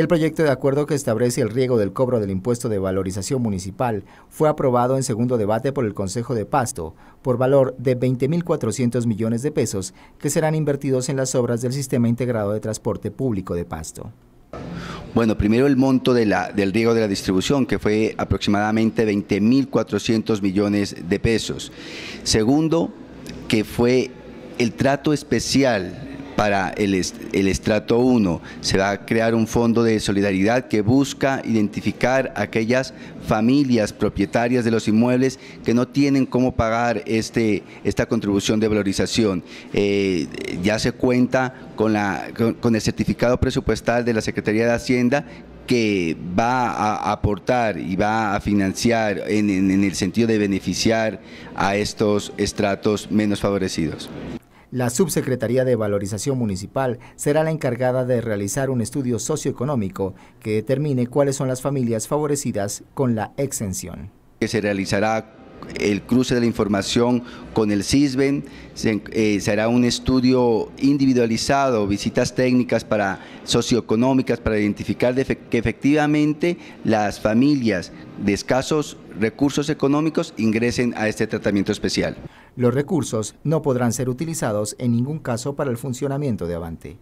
El proyecto de acuerdo que establece el riego del cobro del impuesto de valorización municipal fue aprobado en segundo debate por el Consejo de Pasto por valor de 20.400 millones de pesos que serán invertidos en las obras del Sistema Integrado de Transporte Público de Pasto. Bueno, primero el monto del riego de la distribución, que fue aproximadamente 20.400 millones de pesos. Segundo, que fue el trato especial para el, estrato 1. Se va a crear un fondo de solidaridad que busca identificar aquellas familias propietarias de los inmuebles que no tienen cómo pagar este, esta contribución de valorización. Eh, ya se cuenta con, el certificado presupuestal de la Secretaría de Hacienda que va a aportar y va a financiar en, el sentido de beneficiar a estos estratos menos favorecidos. La Subsecretaría de Valorización Municipal será la encargada de realizar un estudio socioeconómico que determine cuáles son las familias favorecidas con la exención. se realizará el cruce de la información con el CISBEN, se, eh, será un estudio individualizado, visitas técnicas para socioeconómicas para identificar que efectivamente las familias de escasos recursos económicos ingresen a este tratamiento especial. Los recursos no podrán ser utilizados en ningún caso para el funcionamiento de Avante.